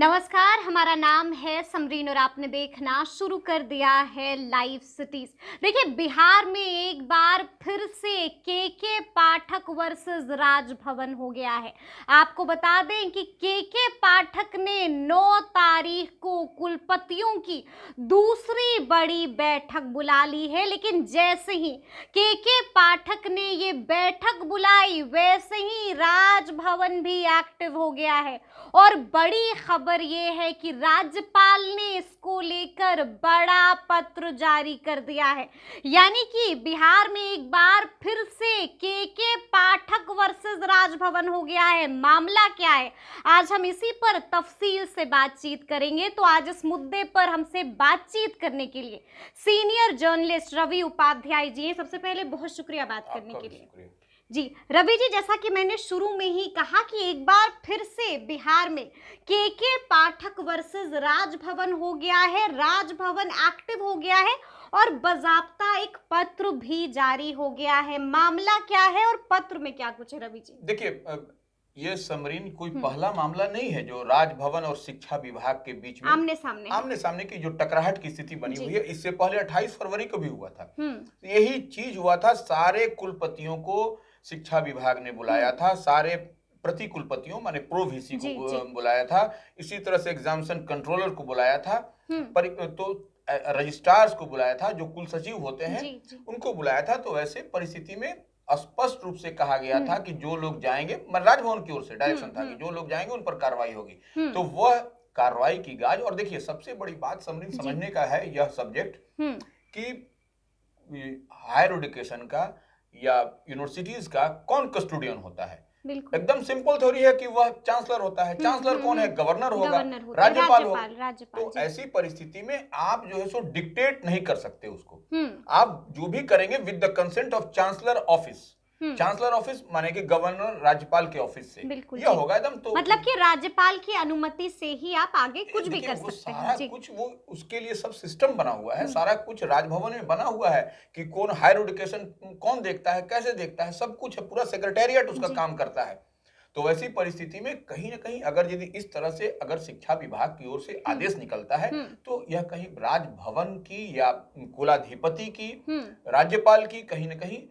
नमस्कार हमारा नाम है समरीन और आपने देखना शुरू कर दिया है लाइव सिटीज देखिए बिहार में एक बार फिर से के के पाठक वर्सेस राजभवन हो गया है आपको बता दें कि के के पाठक ने 9 तारीख को कुलपतियों की दूसरी बड़ी बैठक बुला ली है लेकिन जैसे ही के के पाठक ने ये बैठक बुलाई वैसे ही राजभवन भी एक्टिव हो गया है और बड़ी खबर खबर ये है कि राज्यपाल ने इसको लेकर बड़ा पत्र जारी कर दिया है यानी कि बिहार में एक बार फिर से के के पाठक वर्सेस राजभवन हो गया है मामला क्या है आज हम इसी पर तफसील से बातचीत करेंगे तो आज इस मुद्दे पर हमसे बातचीत करने के लिए सीनियर जर्नलिस्ट रवि उपाध्याय जी सबसे पहले बहुत शुक्रिया बात करने के लिए जी रवि जी जैसा कि मैंने शुरू में ही कहा कि एक बार फिर से बिहार में के के पाठक वर्सेस राजभवन हो गया है राजभवन एक्टिव हो गया है और बजाबता एक पत्र भी जारी हो गया है मामला क्या है और पत्र में क्या कुछ है रवि जी देखिए ये समरीन कोई हम्म। पहला मामला नहीं है जो राजभवन और शिक्षा विभाग के बीच में आमने सामने आमने सामने की जो टकराहट की स्थिति बनी हुई है इससे पहले 28 फरवरी को भी हुआ था हम्म। यही चीज हुआ था सारे कुलपतियों को शिक्षा विभाग ने बुलाया था हम्म। सारे प्रति कुलपतियों माने प्रो वीसी को बुलाया था इसी तरह से एग्जामिनेशन कंट्रोलर को बुलाया था हम्म। पर तो रजिस्ट्रार्स को बुलाया था जो कुल सचिव होते हैं जी, जी. उनको बुलाया था तो ऐसे परिस्थिति में स्पष्ट रूप से कहा गया हम्म। था कि जो लोग जाएंगे राजभवन की ओर से डायरेक्शन था कि जो लोग जाएंगे उन पर कार्रवाई होगी तो वह कार्रवाई की गाज और देखिए सबसे बड़ी बात समझने का है यह सब्जेक्ट कि हायर एडुकेशन का या यूनिवर्सिटीज का कौन कस्टोडियन होता है एकदम सिंपल थ्योरी है कि वह चांसलर होता है चांसलर हम्म, हम्म, कौन है गवर्नर हम्म। होगा राज्यपाल होगा तो ऐसी परिस्थिति में आप जो है सो डिक्टेट नहीं कर सकते उसको आप जो भी करेंगे with the consent of chancellor office chancellor hmm. Office माने कि गवर्नर राज्यपाल के ऑफिस से बिल्कुल ये होगा एकदम तो मतलब कि राज्यपाल की अनुमति से ही आप आगे कुछ भी कर सकते हैं सारा जी। कुछ वो उसके लिए सब सिस्टम बना हुआ है हम्म। सारा कुछ राजभवन में बना हुआ है कि कौन हायर एडुकेशन कौन देखता है कैसे देखता है सब कुछ है पूरा सेक्रेटेरिएट उसका काम करता है तो वैसी परिस्थिति में कहीं ना कहीं अगर यदि इस तरह से अगर शिक्षा विभाग की ओर से हम्म। आदेश निकलता है तो यह कहीं राजभवन की या कुलाधिपति की राज्यपाल की कहीं ना कहीं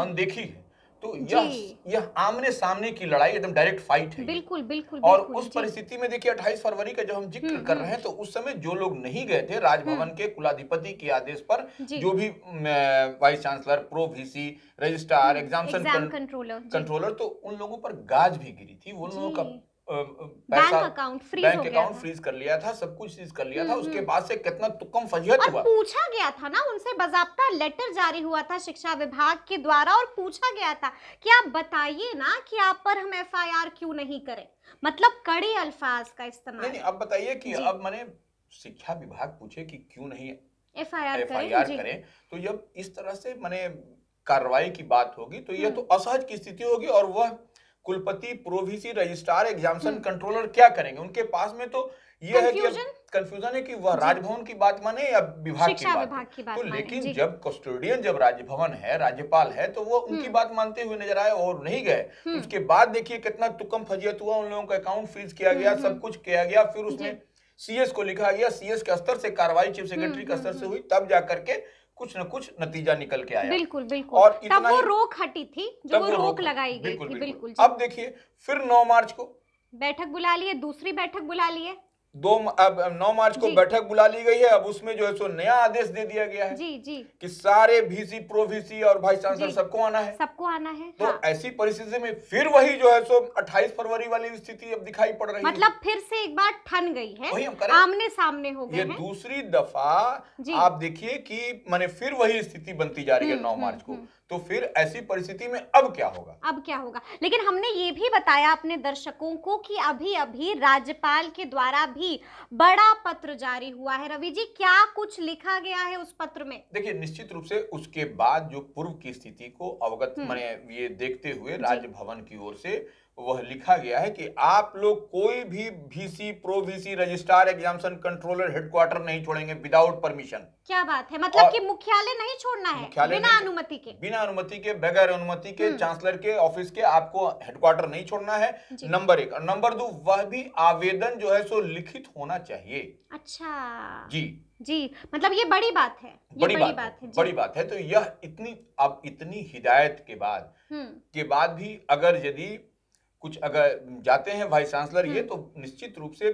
अनदेखी हम्म। है तो यह यह आमने सामने की लड़ाई एकदम डायरेक्ट फाइट है बिल्कुल बिल्कुल और बिल्कुल, उस परिस्थिति में देखिए 28 फरवरी का जो हम जिक्र हम्म, कर हम्म। रहे हैं तो उस समय जो लोग नहीं गए थे राजभवन के कुलाधिपति के आदेश पर जो भी vice chancellor pro VC registrar exam controller तो उन लोगों पर गाज भी गिरी थी उन लोगों का बैंक अकाउंट फ्रीज कर लिया था सब कुछ कर लिया था हम्म, उसके हम्म। बाद से कितना फजीहत हुआ पूछा गया था ना उनसे बाजाबता लेटर जारी हुआ था शिक्षा विभाग के द्वारा और पूछा गया था कि आप बताइए ना कि आप पर हम एफआईआर क्यों नहीं करें मतलब कड़े अल्फाज का इस्तेमाल नहीं, अब बताइए कि अब मैंने शिक्षा विभाग पूछे कि क्यों नहीं एफ आई करें तो जब इस तरह से मैंने कार्रवाई की बात होगी तो यह हम्म। तो असहज की स्थिति होगी और वह कुलपति pro VC registrar examination hmm. Controller क्या करेंगे उनके पास में तो ये है कि कंफ्यूजन है कि वह राजभवन की बात माने या विभाग की, बात, की बात तो लेकिन जब कस्टोडियन जब राजभवन है राज्यपाल है तो वो उनकी हम्म। बात मानते हुए नजर आए और नहीं गए हम्म। उसके बाद देखिए कितना तुकम फजियत हुआ उन लोगों का अकाउंट फ्रीज किया गया सब कुछ किया गया फिर उसमें सीएस को लिखा गया सीएस के स्तर से कार्रवाई चीफ सेक्रेटरी के स्तर से हुई तब जाकर के कुछ न कुछ नतीजा निकल के आया बिल्कुल बिल्कुल और तब वो रोक हटी थी जो वो रोक लगाई गई थी बिल्कुल अब देखिए फिर नौ मार्च को बैठक बुला लिए दूसरी बैठक बुला लिए दो अब नौ मार्च को बैठक बुला ली गई है अब उसमें जो है सो नया आदेश दे दिया गया है जी जी कि सारे भीसी प्रो भीसी और वाइस चांसलर सबको आना है सबको आना है तो हाँ। ऐसी परिस्थिति में फिर वही जो है सो 28 फरवरी वाली स्थिति अब दिखाई पड़ रही मतलब है। फिर से एक बार ठन गई है वही हम करें आमने सामने हो गए दूसरी दफा आप देखिए की मैंने फिर वही स्थिति बनती जा रही है हम्म, नौ हम्म, मार्च को हम्म। तो फिर ऐसी परिस्थिति में अब क्या होगा अब क्या होगा लेकिन हमने ये भी बताया अपने दर्शकों को कि अभी अभी राज्यपाल के द्वारा भी बड़ा पत्र जारी हुआ है रवि जी क्या कुछ लिखा गया है उस पत्र में देखिए निश्चित रूप से उसके बाद जो पूर्व की स्थिति को अवगत मैंने हम्म। ये देखते हुए राजभवन की ओर से वह लिखा गया है कि आप लोग कोई भी VC pro VC registrar examination controller headquarter नहीं छोड़ेंगे विदाउट परमिशन क्या बात है मतलब कि मुख्यालय नहीं छोड़ना है बिना अनुमति के बिना अनुमति के बगैर अनुमति के चांसलर हम्म। के ऑफिस के आपको हेडक्वार्टर नहीं छोड़ना है नंबर एक और नंबर दो वह भी आवेदन जो है सो लिखित होना चाहिए अच्छा जी जी मतलब ये बड़ी बात है ये बड़ी, बड़ी बात, बात है बड़ी बात है तो यह इतनी अब इतनी हिदायत के बाद हम्म। के बाद भी अगर यदि कुछ अगर जाते हैं वाइस चांसलर ये हम्म। तो निश्चित रूप से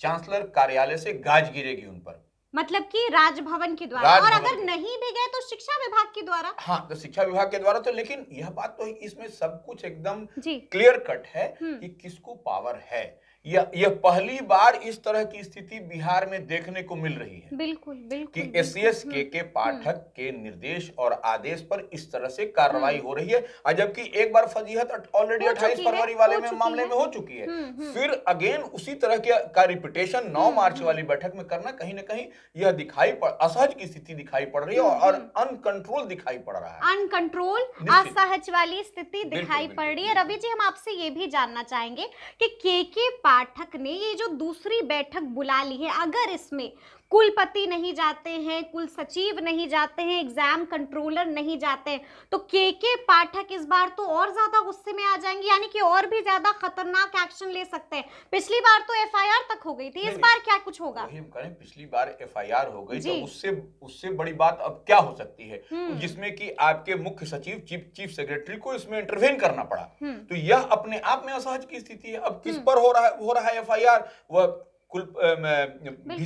चांसलर कार्यालय से गाज गिरेगी उन पर मतलब कि राजभवन के द्वारा राज और अगर नहीं भी गए तो शिक्षा विभाग के द्वारा हाँ तो शिक्षा विभाग के द्वारा तो लेकिन यह बात तो इसमें सब कुछ एकदम क्लियर कट है हम्म। कि किसको पावर है यह यह पहली बार इस तरह की स्थिति बिहार में देखने को मिल रही है बिल्कुल बिल्कुल कि एस के के हम्म। पाठक के निर्देश और आदेश पर इस तरह से कार्रवाई हम्म। हो रही है और जबकि एक बार फजीहत ऑलरेडी अट्ठाईस फरवरी वाले में मामले में हो चुकी है हम्म, फिर अगेन उसी तरह के का रिपीटेशन नौ मार्च वाली बैठक में करना कहीं ना कहीं यह दिखाई पड़ असहज की स्थिति दिखाई पड़ रही है और अनकंट्रोल दिखाई पड़ रहा है अनकंट्रोल असहज वाली स्थिति दिखाई पड़ रही है रवि जी हम आपसे ये भी जानना चाहेंगे की के के पाठक ने ये जो दूसरी बैठक बुला ली है अगर इसमें कुलपति नहीं जाते हैं कुल सचिव नहीं जाते हैं एग्जाम कंट्रोलर नहीं जाते हैं तो के के पाठक इस बार तो और ज्यादा गुस्से में आ जाएंगे यानी कि और भी ज्यादा खतरनाक एक्शन ले सकते हैं पिछली बार तो एफआईआर तक हो गई थी इस बार क्या कुछ होगा पिछली बार एफ हो गई तो उससे उससे बड़ी बात अब क्या हो सकती है हम्म। जिसमें की आपके मुख्य सचिव चीफ चीफ सेक्रेटरी को इसमें इंटरवेन करना पड़ा हम्म। तो यह अपने आप में असहज की स्थिति है अब किस हम्म। पर हो रहा है हो रहा है एफ वह कुल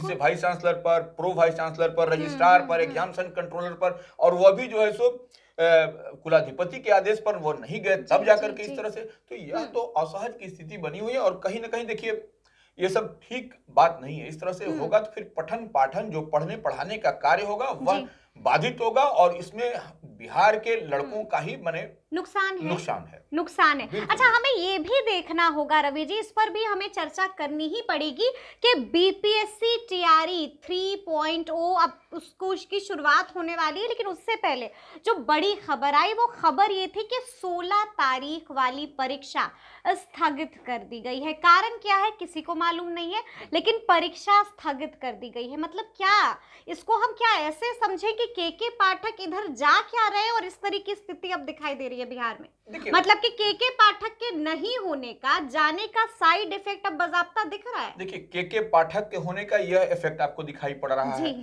से वाइस चांसलर पर प्रो वाइस चांसलर पर रजिस्ट्रार हम्म, पर एग्जामिनेशन हम्म, कंट्रोलर हम्म। पर और वह भी जो है सो कुलाधिपति के आदेश पर वो नहीं गए तब जाकर के इस तरह से तो यह तो असहज की स्थिति बनी हुई है और कहीं ना कहीं देखिए ये सब ठीक बात नहीं है इस तरह से होगा तो फिर पठन पाठन जो पढ़ने पढ़ाने का कार्य होगा वह बाधित होगा और इसमें बिहार के लड़कों का ही मने नुकसान है नुकसान है नुकसान है अच्छा हमें ये भी देखना होगा रवि जी इस पर भी हमें चर्चा करनी ही पड़ेगी कि बीपीएससी टीआरई 3.0 अब उसको उसकी शुरुआत होने वाली है लेकिन उससे पहले जो बड़ी खबर आई वो खबर ये थी कि 16 तारीख वाली परीक्षा स्थगित कर दी गई है कारण क्या है किसी को मालूम नहीं है लेकिन परीक्षा स्थगित कर दी गई है मतलब क्या इसको हम क्या ऐसे समझे कि के के पाठक इधर जा क्या रहे हैं और इस तरह की स्थिति अब दिखाई दे रही है बिहार में मतलब कि के के पाठक के नहीं होने का जाने का साइड इफेक्ट अब बजाबता दिख रहा है देखिए के के पाठक के होने का यह इफेक्ट आपको दिखाई पड़ रहा है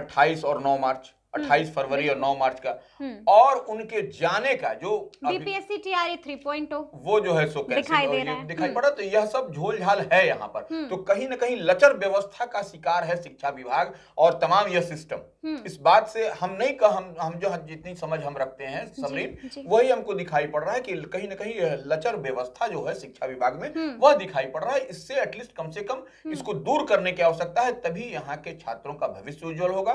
अट्ठाईस और नौ मार्च 28 हम्म, फरवरी हम्म। और 9 मार्च का हम्म। और उनके जाने का जो बीपीएससी टीआरए 3.0 वो जो है सो कैसे दिखाई पड़ा तो यह सब झोलझाल है यहाँ पर तो कहीं ना कहीं लचर व्यवस्था का शिकार है शिक्षा विभाग और तमाम यह सिस्टम इस बात से हम नहीं कह हम हम जो जितनी समझ हम रखते हैं समरीन वही हमको दिखाई पड़ रहा है कि कहीं ना कहीं लचर व्यवस्था जो है शिक्षा विभाग में वह दिखाई पड़ रहा है इससे एटलीस्ट कम से कम इसको दूर करने की आवश्यकता है तभी यहाँ के छात्रों का भविष्य उज्जवल होगा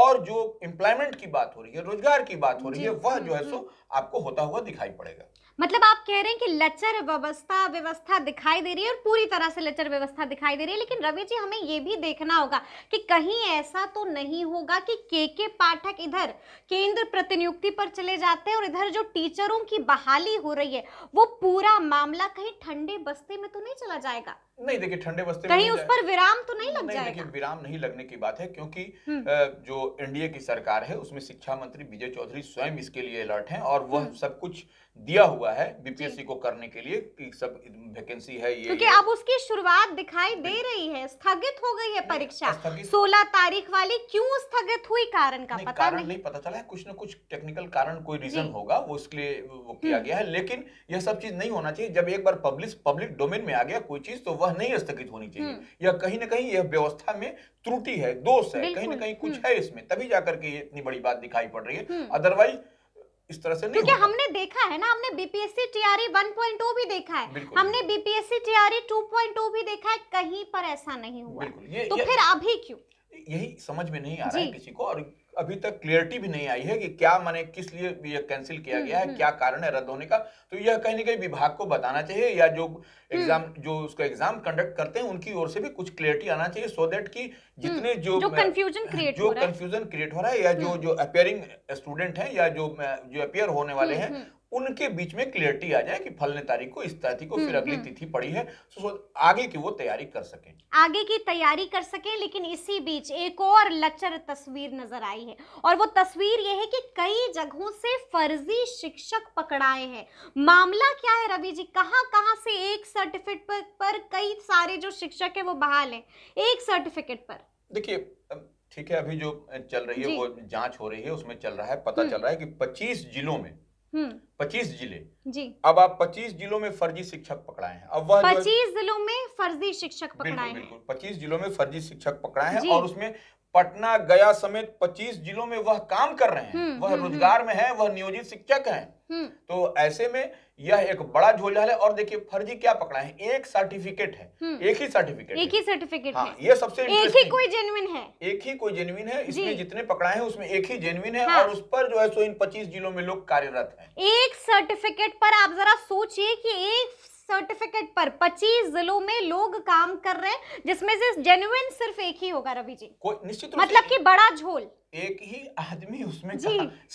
और जो इम्प्लॉय एम्प्लॉयमेंट की बात हो रही है रोजगार की बात हो रही है वह हम्म, जो है हम्म। सो आपको होता हुआ दिखाई पड़ेगा मतलब आप कह रहे हैं कि लचर व्यवस्था व्यवस्था दिखाई दे रही है और पूरी तरह से लचर व्यवस्था दिखाई दे रही है लेकिन रवि जी हमें ये भी देखना होगा कि कहीं ऐसा तो नहीं होगा कि के के पाठक इधर केंद्र प्रतिनियुक्ति पर चले जाते हैं और इधर जो टीचरों की बहाली हो रही है वो पूरा मामला कहीं ठंडे बस्ते में तो नहीं चला जाएगा नहीं देखिए ठंडे बस्ते कहीं उस पर विराम तो नहीं लग जाएगा देखिए विराम नहीं लगने की बात है क्योंकि हम्म। जो एनडीए की सरकार है उसमें शिक्षा मंत्री विजय चौधरी स्वयं इसके लिए अलर्ट है और वह हम्म। सब कुछ दिया हुआ हुआ है बीपीएससी को करने के लिए कि सब वैकेंसी है ये क्योंकि अब उसकी शुरुआत दिखाई दे रही है स्थगित हो गई है परीक्षा सोलह तारीख वाली क्यों स्थगित हुई कारण का नहीं, पता कारण नहीं।, नहीं पता चला है कुछ ना कुछ टेक्निकल कारण कोई रीजन होगा वो इसके लिए वो किया हम्म। गया है लेकिन यह सब चीज नहीं होना चाहिए जब एक बार पब्लिक पब्लिक डोमेन में आ गया कोई चीज तो वह नहीं स्थगित होनी चाहिए हम्म। या कहीं ना कहीं यह व्यवस्था में त्रुटि है दोष है कहीं ना कहीं कुछ हम्म। है इसमें तभी जाकर के इतनी बड़ी बात दिखाई पड़ रही है अदरवाइज इस तरह से नहीं क्योंकि हमने देखा है ना हमने बीपीएससी टीआरई 1.2 भी देखा है हमने बीपीएससी टीआरई 2.2 भी देखा है कहीं पर ऐसा नहीं हुआ ये, तो ये, फिर अभी क्यों यही समझ में नहीं आ रहा है किसी को और अभी तक क्लियरिटी भी नहीं आई है कि क्या माने किस लिए कैंसिल किया गया है हम्म, हम्म। क्या कारण है रद्द होने का तो यह कहीं ना कहीं विभाग को बताना चाहिए या जो एग्जाम हम्म। जो उसका एग्जाम कंडक्ट करते हैं उनकी ओर से भी कुछ क्लियरिटी आना चाहिए सो देट की जितने जो कंफ्यूजन क्रिएट जो कंफ्यूजन क्रिएट हो रहा है या जो जो अपेयरिंग स्टूडेंट है या जो जो अपेयर होने वाले हैं उनके बीच में क्लियरिटी आ जाए कि फलने तारीख को इस तारीख को फिर हम्म, अगली हम्म। तिथि पड़ी है सो, सो आगे की वो तैयारी कर सके आगे की तैयारी कर सके लेकिन इसी बीच एक और लचर तस्वीर नजर आई है और वो तस्वीर ये है कि कई जगहों से फर्जी शिक्षक पकड़ाए हैं मामला क्या है रवि जी कहाँ कहाँ से एक सर्टिफिकेट पर, पर कई सारे जो शिक्षक है वो बहाल है एक सर्टिफिकेट पर देखिए ठीक है अभी जो चल रही है वो जांच हो रही है उसमें चल रहा है पता हम्म। चल रहा है कि 25 जिलों में हम्म। पच्चीस जिले जी अब आप पच्चीस जिलों में फर्जी शिक्षक पकड़ाए हैं अब वह पच्चीस जिलों में फर्जी शिक्षक पकड़ाए हैं पच्चीस जिलों में फर्जी शिक्षक पकड़ाए हैं और उसमें पटना गया समेत पच्चीस जिलों में वह काम कर रहे हैं हम्म, वह हम्म, रोजगार में है वह नियोजित शिक्षक है हम्म। तो ऐसे में यह एक बड़ा झोलझाल है और देखिए फर्जी क्या पकड़ा है एक सर्टिफिकेट है हम्म। एक ही सर्टिफिकेट एक ही सर्टिफिकेट हाँ, ये सबसे एक ही कोई जेनुइन है एक ही कोई जेनुइन है इसमें जितने पकड़ा है उसमें एक ही जेनुइन है हाँ। और उस पर जो है सो इन पच्चीस जिलों में लोग कार्यरत है एक सर्टिफिकेट पर आप जरा सोचिए की एक सर्टिफिकेट पर 25 जिलों में लोग काम कर रहे हैं जिसमें से जेन्युइन सिर्फ एक ही होगा रवि जी कोई निश्चित मतलब कि बड़ा झोल एक ही आदमी उसमें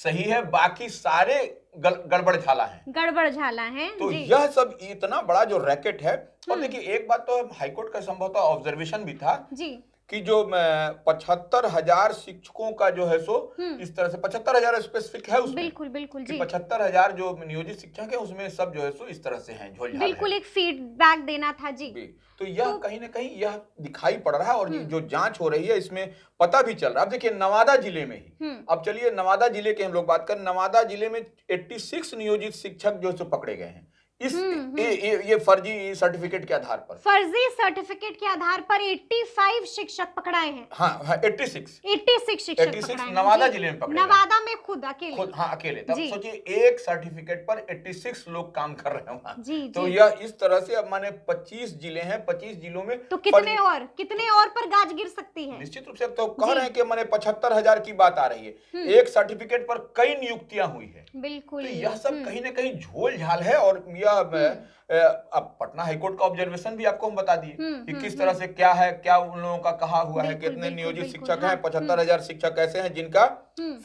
सही है बाकी सारे गड़बड़ झाला है गड़बड़ झाला है तो यह सब इतना बड़ा जो रैकेट है और हम्म। देखिए एक बात तो हाईकोर्ट का संभवतः ऑब्जर्वेशन भी था जी कि जो पचहत्तर हजार शिक्षकों का जो है सो हम्म। इस तरह से पचहत्तर हजार स्पेसिफिक है उसमें बिल्कुल बिल्कुल जी पचहत्तर हजार जो नियोजित शिक्षक है उसमें सब जो है सो इस तरह से हैं झोल बिल्कुल है। एक फीडबैक देना था जी, तो यह तो... कहीं ना कहीं यह दिखाई पड़ रहा है और हम्म। जो जांच हो रही है इसमें पता भी चल रहा है अब देखिए नवादा जिले में ही हम्म। अब चलिए नवादा जिले के हम लोग बात करें नवादा जिले में एट्टी नियोजित शिक्षक जो है सो पकड़े गए हैं इस हम्म, ये, हम्म। ये, ये फर्जी सर्टिफिकेट के आधार पर फर्जी सर्टिफिकेट के आधार पर 85 शिक्षक पकड़ाए हैं हाँ, हाँ 86 86 शिक्षक 86 नवादा जिले में पकड़े नवादा में खुद अकेले खुद हाँ अकेले तब सोचिए एक सर्टिफिकेट पर 86 लोग काम कर रहे हैं जी, तो जी, यह इस तरह से अब माने 25 जिले हैं 25 जिलों में तो कितने और कितने और पर गाज गिर सकती है निश्चित रूप से तो कह रहे हैं की मैंने पचहत्तर हजार की बात आ रही है हम्म। एक सर्टिफिकेट पर कई नियुक्तियाँ हुई है बिल्कुल तो यह सब कहीं ना कहीं झोलझाल है और यह जाएगा हम्म। अब पटना हाईकोर्ट का ऑब्जर्वेशन भी आपको हम बता दिए हम्म, कि हम्म, किस तरह से क्या है क्या उन लोगों का कहा हुआ है कितने नियोजित शिक्षक हैं हाँ, पचहत्तर हजार शिक्षक ऐसे हैं जिनका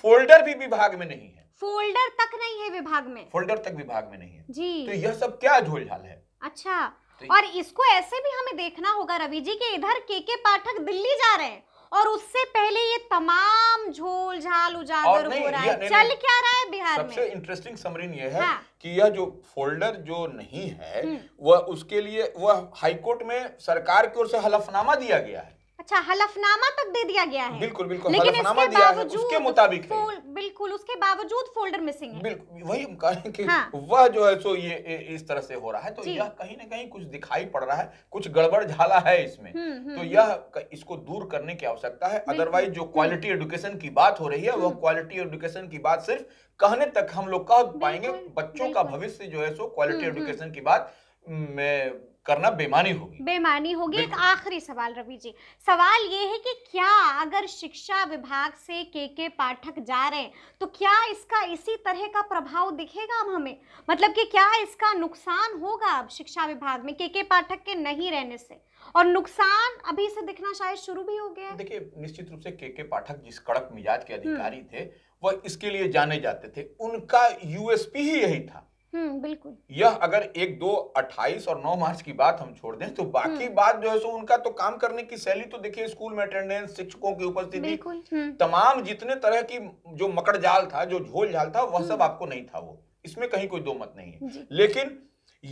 फोल्डर भी विभाग में नहीं है फोल्डर तक नहीं है विभाग में फोल्डर तक विभाग में नहीं है जी तो यह सब क्या झोलझाल है अच्छा तो और इसको ऐसे भी हमें देखना होगा रवि जी के इधर के के पाठक दिल्ली जा रहे हैं और उससे पहले ये तमाम झोल झाल उजागर हो रहा है चल क्या रहा है बिहार सबसे में सबसे इंटरेस्टिंग समरीन ये है हाँ। कि यह जो फोल्डर जो नहीं है हम्म। वह उसके लिए वह हाईकोर्ट में सरकार की ओर से हलफनामा दिया गया है अच्छा हलफनामा तक दे दिया गया है बिल्कुल बिल्कुल लेकिन इसके बावजूद उसके मुताबिक बिल्कुल उसके बावजूद फोल्डर मिसिंग है बिल्कुल वही हम कह कि हाँ। वह जो है सो ये इस तरह से हो रहा है तो यह कहीं ना कहीं कुछ दिखाई पड़ रहा है कुछ गड़बड़ झाला है इसमें हम्म, हम्म, तो हम्म। यह इसको दूर करने की आवश्यकता है अदरवाइज जो क्वालिटी एडुकेशन की बात हो रही है वह क्वालिटी एडुकेशन की बात सिर्फ कहने तक हम लोग कह पाएंगे बच्चों का भविष्य जो है सो क्वालिटी एडुकेशन की बात में करना बेमानी होगी बेमानी होगी एक आखिरी सवाल रवि जी सवाल ये है कि क्या अगर शिक्षा विभाग से के के पाठक जा रहे हैं तो क्या इसका इसी तरह का प्रभाव दिखेगा अब हमें मतलब कि क्या इसका नुकसान होगा अब शिक्षा विभाग में के के पाठक के नहीं रहने से और नुकसान अभी से दिखना शायद शुरू भी हो गया देखिए निश्चित रूप से के के पाठक जिस कड़क मिजाज के हम्म। अधिकारी थे वह इसके लिए जाने जाते थे उनका यूएसपी ही यही था हम्म, बिल्कुल यह अगर एक दो अट्ठाईस और नौ मार्च की बात हम छोड़ दें तो बाकी हम्म। बात जो है सो उनका तो काम करने की शैली तो देखिए स्कूल में अटेंडेंस शिक्षकों की उपस्थिति हम्म। तमाम जितने तरह की जो मकड़ जाल था जो झोल जाल था वह सब आपको नहीं था वो इसमें कहीं कोई दो मत नहीं है लेकिन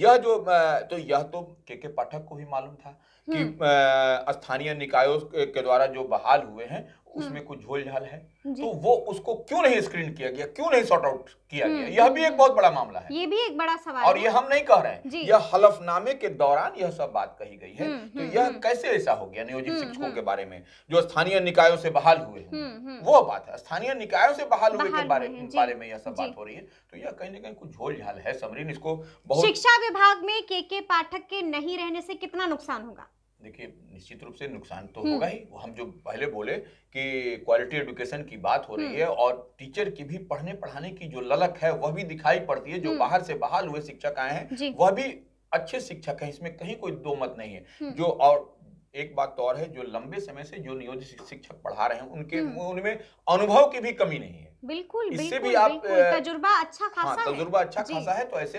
यह जो तो यह तो के के पाठक को भी मालूम था कि स्थानीय निकायों के द्वारा जो बहाल हुए हैं उसमें हम्म। कुछ झोल झाल है तो वो उसको क्यों नहीं स्क्रीन किया गया क्यों नहीं सॉर्ट आउट किया गया हम्म। यह भी एक बहुत बड़ा मामला है ये भी एक बड़ा सवाल और ये हम नहीं कह रहे हैं यह हलफनामे के दौरान यह सब बात कही गई है हम्म, तो यह कैसे ऐसा हो गया नियोजित शिक्षकों के बारे में जो स्थानीय निकायों से बहाल हुए हैं वो बात है स्थानीय निकायों से बहाल हुए के बारे बारे में यह सब बात हो रही है तो यह कहीं ना कहीं कुछ झोलझाल है समरीन इसको शिक्षा विभाग में के के पाठक के नहीं रहने से कितना नुकसान होगा देखिए निश्चित रूप से नुकसान तो हम्म। होगा ही हम जो पहले बोले कि क्वालिटी एजुकेशन की बात हो रही हम्म। है और टीचर की भी पढ़ने पढ़ाने की जो ललक है वह भी दिखाई पड़ती है जो हम्म। बाहर से बहाल हुए शिक्षक आए हैं वह भी अच्छे शिक्षक हैं इसमें कहीं कोई दो मत नहीं है जो और एक बात तो और है जो लंबे समय से जो नियोजित शिक्षक पढ़ा रहे हैं उनके हम्म। उनमें अनुभव की भी कमी नहीं है बिल्कुल इससे बिल्कुल, भी आप तजुर्बा अच्छा हाँ, खासा हाँ, तजुर्बा अच्छा खासा है तो ऐसे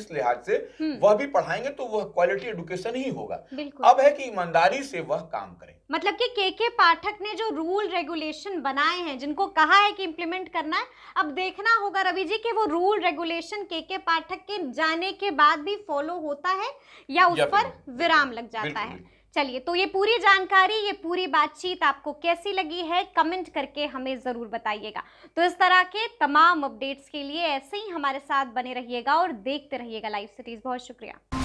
इस लिहाज से हम्म। वह भी पढ़ाएंगे तो वह क्वालिटी एडुकेशन ही होगा अब है कि ईमानदारी से वह काम करें मतलब कि के के पाठक ने जो रूल रेगुलेशन बनाए हैं जिनको कहा है कि इम्प्लीमेंट करना है अब देखना होगा रवि जी कि वो रूल रेगुलेशन के के पाठक के जाने के बाद भी फॉलो होता है या उस पर विराम लग जाता है चलिए तो ये पूरी जानकारी ये पूरी बातचीत आपको कैसी लगी है कमेंट करके हमें ज़रूर बताइएगा तो इस तरह के तमाम अपडेट्स के लिए ऐसे ही हमारे साथ बने रहिएगा और देखते रहिएगा लाइव सिटीज़ बहुत शुक्रिया